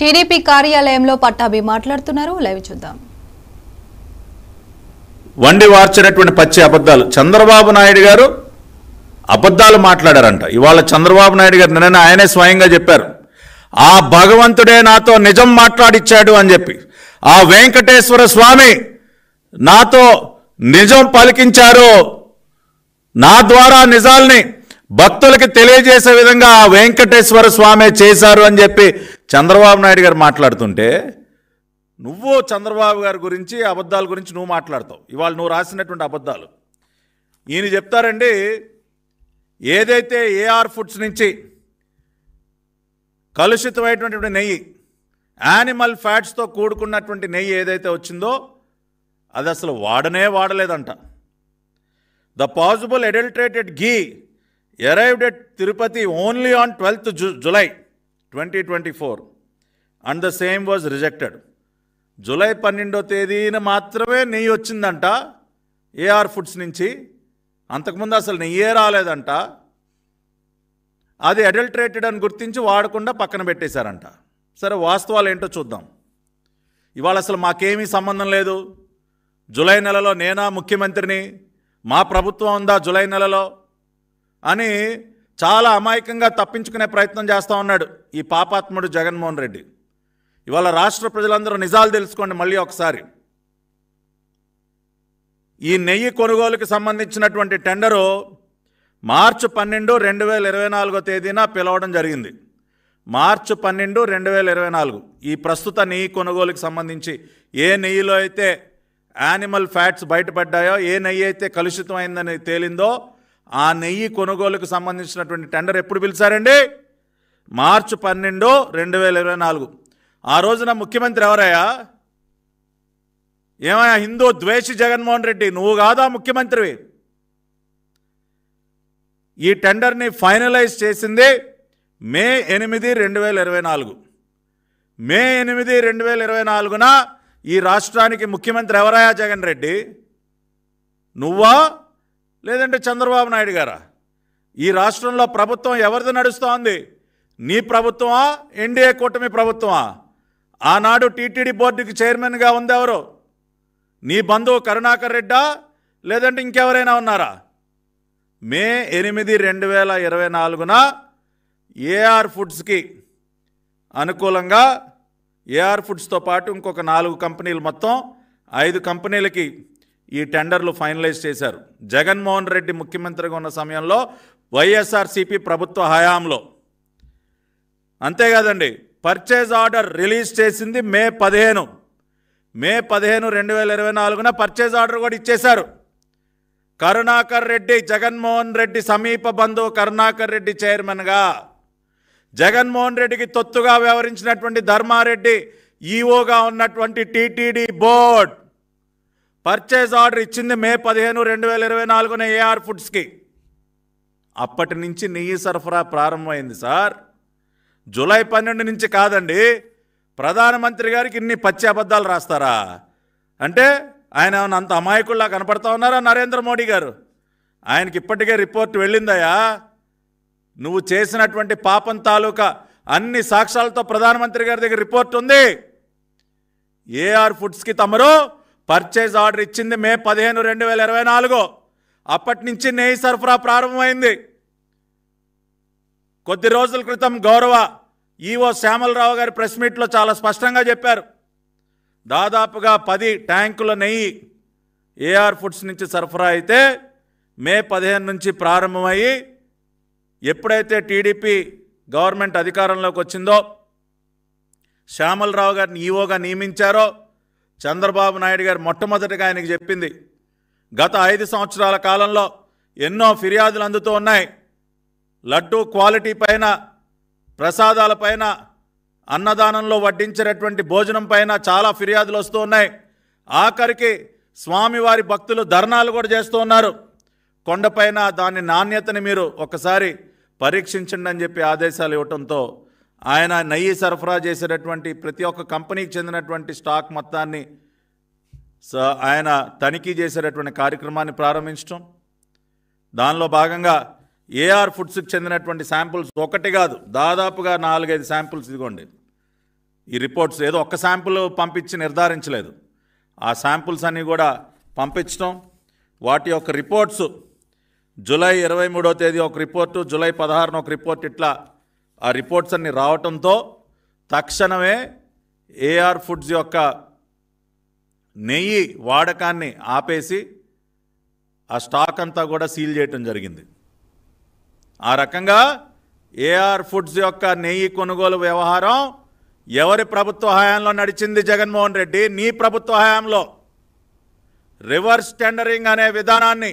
TDP కార్యాలయంలో పట్టాభి మాట్లాడుతున్నారు live చూద్దాం వండి వార్చినటువంటి పచ్చి అబద్ధాలు చంద్రబాబు నాయుడు గారు అబద్ధాలు మాట్లాడారంట ఇవాళ చంద్రబాబు నాయుడు గారు నిన్న ఆయనే స్వయంగా చెప్పారు ఆ భగవంతుడే నాతో నిజం మాట్లాడిచ్చాడు అని చెప్పి ఆ వెంకటేశ్వర స్వామి నాతో నిజం పలికించారు నా ద్వారా నిజాల్ని భక్తులకి తెలియజేసే విధంగా ఆ వెంకటేశ్వర స్వామి చేశారు అని చెప్పి చంద్రబాబు నాయుడు గారు మాట్లాడుతుంటే నువ్వు చంద్రబాబు గారి గురించి అబద్ధాల గురించి నువ్వు మాట్లాడతావు ఇవాళ నువ్వు రాసినటువంటి అబద్ధాలు ఈయన చెప్తారండి ఏదైతే ఏఆర్ ఫుడ్స్ నుంచి కలుషితమైనటువంటి నెయ్యి యానిమల్ ఫ్యాట్స్తో కూడుకున్నటువంటి నెయ్యి ఏదైతే వచ్చిందో అది అసలు వాడనే వాడలేదంట the possible adulterated ghee arrived at Tirupati only on twelfth జు July twenty twenty four and the same was rejected July పన్నెండో తేదీన మాత్రమే నెయ్యి వచ్చిందంట ఏఆర్ ఫుడ్స్ నుంచి అంతకుముందు అసలు నెయ్యే రాలేదంట అది అడల్టరేటెడ్ అని గుర్తించి వాడకుండా పక్కన పెట్టేశారంట సరే వాస్తవాలు ఏంటో చూద్దాం ఇవాళ అసలు మాకేమీ సంబంధం లేదు జూలై నెలలో నేనా ముఖ్యమంత్రిని మా ప్రభుత్వం ఉందా జూలై నెలలో అని చాలా అమాయకంగా తప్పించుకునే ప్రయత్నం చేస్తూ ఉన్నాడు ఈ పాపాత్ముడు జగన్మోహన్ రెడ్డి ఇవాళ రాష్ట్ర ప్రజలందరూ నిజాలు తెలుసుకోండి మళ్ళీ ఒకసారి ఈ నెయ్యి కొనుగోలుకి సంబంధించినటువంటి టెండరు మార్చి పన్నెండు రెండు వేల ఇరవై నాలుగో తేదీన పిలవడం జరిగింది మార్చి పన్నెండు రెండు వేల ఇరవై నాలుగు ఈ ప్రస్తుత నెయ్యి కొనుగోలుకి సంబంధించి ఏ నెయ్యిలో అయితే యానిమల్ ఫ్యాట్స్ బయటపడ్డాయో ఏ నెయ్యి అయితే కలుషితమైందని తేలిందో ఆ నెయ్యి కొనుగోలుకు సంబంధించినటువంటి టెండర్ ఎప్పుడు పిలిచారండి మార్చి పన్నెండు రెండు వేల ఇరవై నాలుగు ఆ రోజున ముఖ్యమంత్రి ఎవరయ్యా ఏమయ్యా హిందూ ద్వేషి జగన్మోహన్ రెడ్డి నువ్వు కాదా ముఖ్యమంత్రివి ఈ టెండర్ని ఫైనలైజ్ చేసింది మే ఎనిమిది రెండు వేల ఇరవై నాలుగు మే ఎనిమిది రెండు వేల ఇరవై నాలుగున ఈ రాష్ట్రానికి ముఖ్యమంత్రి ఎవరయ్యా జగన్ రెడ్డి నువ్వా లేదంటే చంద్రబాబు నాయుడు గారా ఈ రాష్ట్రంలో ప్రభుత్వం ఎవరిది నడుస్తోంది నీ ప్రభుత్వమా ఎన్డీఏ కూటమి ప్రభుత్వమా ఆనాడు టీటీడీ బోర్డుకి చైర్మన్గా ఉందెవరు నీ బంధువు కరుణాకర్ రెడ్డా లేదంటే ఇంకెవరైనా ఉన్నారా మే ఎనిమిది రెండు వేల ఇరవై నాలుగున ఏఆర్ ఫుడ్స్కి అనుకూలంగా ఏఆర్ ఫుడ్స్తో పాటు ఇంకొక నాలుగు కంపెనీలు మొత్తం ఐదు కంపెనీలకి ఈ టెండర్లు ఫైనలైజ్ చేశారు జగన్మోహన్ రెడ్డి ముఖ్యమంత్రిగా ఉన్న సమయంలో వైఎస్ఆర్సీపీ ప్రభుత్వ హయాంలో అంతేకాదండి పర్చేజ్ ఆర్డర్ రిలీజ్ చేసింది మే పదిహేను మే పదిహేను రెండు వేల ఇరవై నాలుగున పర్చేజ్ ఆర్డర్ కూడా ఇచ్చేశారు కరుణాకర్ రెడ్డి జగన్మోహన్ రెడ్డి సమీప బంధువు కరుణాకర్ రెడ్డి చైర్మన్గా జగన్మోహన్ రెడ్డికి తొత్తుగా వ్యవహరించినటువంటి ధర్మారెడ్డి ఈఓగా e ఉన్నటువంటి టీటీడీ బోర్డ్ పర్చేజ్ ఆర్డర్ ఇచ్చింది మే పదిహేను రెండు వేల ఇరవై నాలుగున ఏఆర్ ఫుడ్స్కి అప్పటి నుంచి నెయ్యి సరఫరా ప్రారంభమైంది సార్ జూలై పన్నెండు నుంచి కాదండి ప్రధానమంత్రి గారికి ఇన్ని పచ్చి అబద్ధాలు రాస్తారా అంటే ఆయన అంత అమాయకుల్లా కనపడతా ఉన్నారా నరేంద్ర మోడీ గారు ఆయనకి ఇప్పటికే రిపోర్ట్ వెళ్ళిందయా నువ్వు చేసినటువంటి పాపం తాలూకా అన్ని సాక్ష్యాలతో ప్రధానమంత్రి గారి దగ్గర రిపోర్ట్ ఉంది ఏఆర్ ఫుడ్స్కి తమరు పర్చేజ్ ఆర్డర్ ఇచ్చింది మే పదిహేను రెండు వేల ఇరవై నాలుగు అప్పటి నుంచి నెయ్యి సరఫరా ప్రారంభమైంది కొద్ది రోజుల క్రితం గౌరవ ఈవో శ్యామలరావు గారి ప్రెస్ మీట్లో చాలా స్పష్టంగా చెప్పారు దాదాపుగా పది ట్యాంకుల నెయ్యి ఏఆర్ ఫుడ్స్ నుంచి సరఫరా అయితే మే పదిహేను నుంచి ప్రారంభమయ్యి ఎప్పుడైతే టీడీపీ గవర్నమెంట్ అధికారంలోకి వచ్చిందో శ్యామలరావు గారిని ఈవోగా e నియమించారో చంద్రబాబు నాయుడు గారు మొట్టమొదటిగా ఆయనకు చెప్పింది గత ఐదు సంవత్సరాల కాలంలో ఎన్నో ఫిర్యాదులు అందుతూ ఉన్నాయి లడ్డూ క్వాలిటీ పైన ప్రసాదాల పైన అన్నదానంలో వడ్డించేటటువంటి భోజనం పైన చాలా ఫిర్యాదులు వస్తూ ఉన్నాయి ఆఖరికి స్వామివారి భక్తులు ధర్నాలు కూడా చేస్తూ ఉన్నారు కొండపైన దాని నాణ్యతని మీరు ఒకసారి పరీక్షించండి అని చెప్పి ఆదేశాలు ఇవ్వటంతో ఆయన నెయ్యి సరఫరా చేసేటటువంటి ప్రతి ఒక్క కంపెనీకి చెందినటువంటి స్టాక్ మొత్తాన్ని ఆయన తనిఖీ చేసేటటువంటి కార్యక్రమాన్ని ప్రారంభించడం దానిలో భాగంగా ఏఆర్ ఫుడ్స్కి చెందినటువంటి శాంపుల్స్ ఒకటి కాదు దాదాపుగా నాలుగైదు శాంపుల్స్ ఇదిగోండి ఈ రిపోర్ట్స్ ఏదో ఒక్క శాంపుల్ పంపించి నిర్ధారించలేదు ఆ శాంపుల్స్ అన్నీ కూడా పంపించడం వాటి యొక్క రిపోర్ట్స్ జూలై ఇరవై మూడో తేదీ ఒక రిపోర్టు జూలై పదహారున ఒక రిపోర్ట్ ఇట్లా ఆ రిపోర్ట్స్ అన్ని రావటంతో తక్షణమే ఏఆర్ ఫుడ్స్ యొక్క నెయ్యి వాడకాన్ని ఆపేసి ఆ స్టాక్ అంతా కూడా సీల్ చేయటం జరిగింది ఆ రకంగా ఏఆర్ ఫుడ్స్ యొక్క నెయ్యి కొనుగోలు వ్యవహారం ఎవరి ప్రభుత్వ హయాంలో నడిచింది జగన్మోహన్ రెడ్డి నీ ప్రభుత్వ హయాంలో రివర్స్ టెండరింగ్ అనే విధానాన్ని